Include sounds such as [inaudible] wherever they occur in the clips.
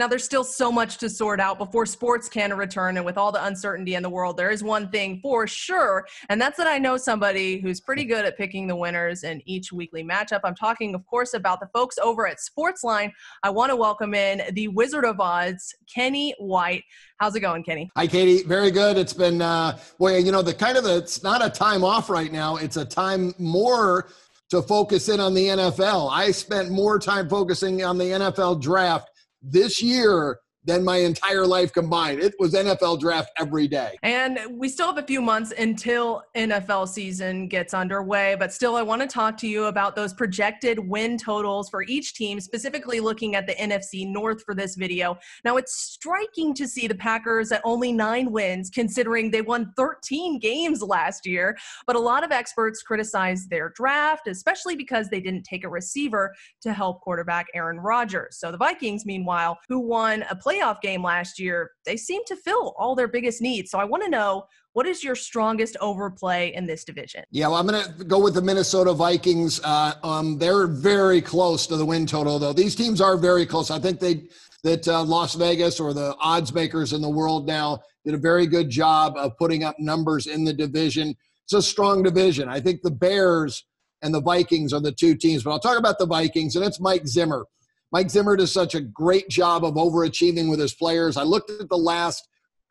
Now, there's still so much to sort out before sports can return, and with all the uncertainty in the world, there is one thing for sure, and that's that I know somebody who's pretty good at picking the winners in each weekly matchup. I'm talking, of course, about the folks over at Sportsline. I want to welcome in the Wizard of Odds, Kenny White. How's it going, Kenny? Hi, Katie. Very good. It's been, uh, well, you know, the kind of the, it's not a time off right now, it's a time more to focus in on the NFL. I spent more time focusing on the NFL draft this year than my entire life combined. It was NFL draft every day. And we still have a few months until NFL season gets underway, but still, I want to talk to you about those projected win totals for each team, specifically looking at the NFC North for this video. Now, it's striking to see the Packers at only nine wins, considering they won 13 games last year, but a lot of experts criticize their draft, especially because they didn't take a receiver to help quarterback Aaron Rodgers. So the Vikings, meanwhile, who won a play playoff game last year, they seem to fill all their biggest needs. So I want to know what is your strongest overplay in this division? Yeah, well, I'm going to go with the Minnesota Vikings. Uh, um, they're very close to the win total, though. These teams are very close. I think they that uh, Las Vegas or the odds makers in the world now did a very good job of putting up numbers in the division. It's a strong division. I think the Bears and the Vikings are the two teams, but I'll talk about the Vikings, and it's Mike Zimmer. Mike Zimmer does such a great job of overachieving with his players. I looked at the last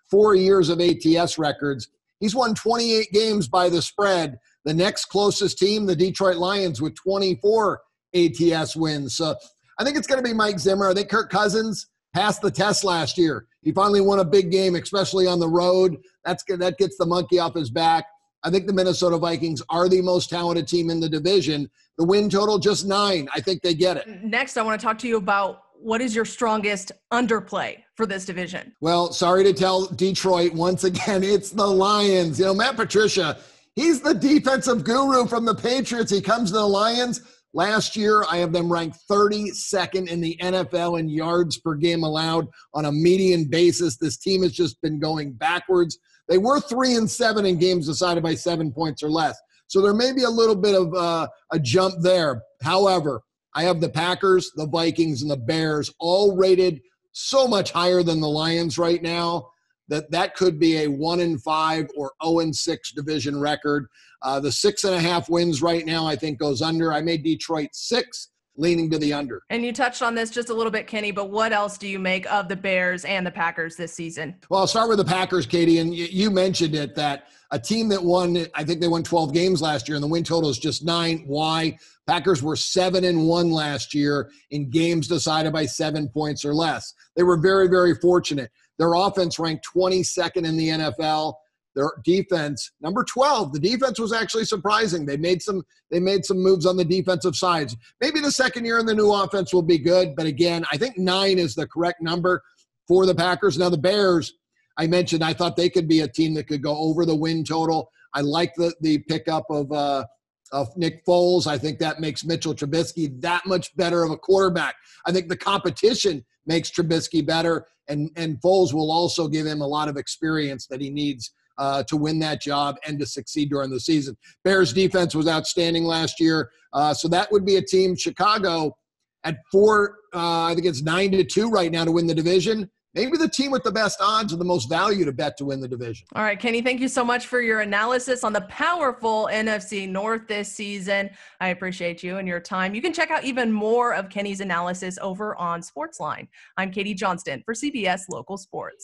four years of ATS records. He's won 28 games by the spread. The next closest team, the Detroit Lions, with 24 ATS wins. So I think it's going to be Mike Zimmer. I think Kirk Cousins passed the test last year. He finally won a big game, especially on the road. That's that gets the monkey off his back. I think the Minnesota Vikings are the most talented team in the division. The win total just nine. I think they get it. Next, I want to talk to you about what is your strongest underplay for this division? Well, sorry to tell Detroit once again, [laughs] it's the Lions. You know, Matt Patricia, he's the defensive guru from the Patriots. He comes to the Lions Last year, I have them ranked 32nd in the NFL in yards per game allowed on a median basis. This team has just been going backwards. They were three and seven in games decided by seven points or less. So there may be a little bit of uh, a jump there. However, I have the Packers, the Vikings, and the Bears all rated so much higher than the Lions right now that that could be a one in five or 0 and six division record. Uh, the six and a half wins right now, I think, goes under. I made Detroit six, leaning to the under. And you touched on this just a little bit, Kenny, but what else do you make of the Bears and the Packers this season? Well, I'll start with the Packers, Katie, and you mentioned it that a team that won, I think they won 12 games last year, and the win total is just nine. Why? Packers were seven and one last year in games decided by seven points or less. They were very, very fortunate. Their offense ranked 22nd in the NFL. Their defense, number 12. The defense was actually surprising. They made some they made some moves on the defensive sides. Maybe the second year in the new offense will be good, but again, I think 9 is the correct number for the Packers. Now the Bears, I mentioned I thought they could be a team that could go over the win total. I like the the pickup of uh, of Nick Foles. I think that makes Mitchell Trubisky that much better of a quarterback. I think the competition makes Trubisky better, and and Foles will also give him a lot of experience that he needs uh, to win that job and to succeed during the season. Bears defense was outstanding last year, uh, so that would be a team. Chicago at four, uh, I think it's nine to two right now to win the division maybe the team with the best odds and the most value to bet to win the division. All right, Kenny, thank you so much for your analysis on the powerful NFC North this season. I appreciate you and your time. You can check out even more of Kenny's analysis over on Sportsline. I'm Katie Johnston for CBS Local Sports.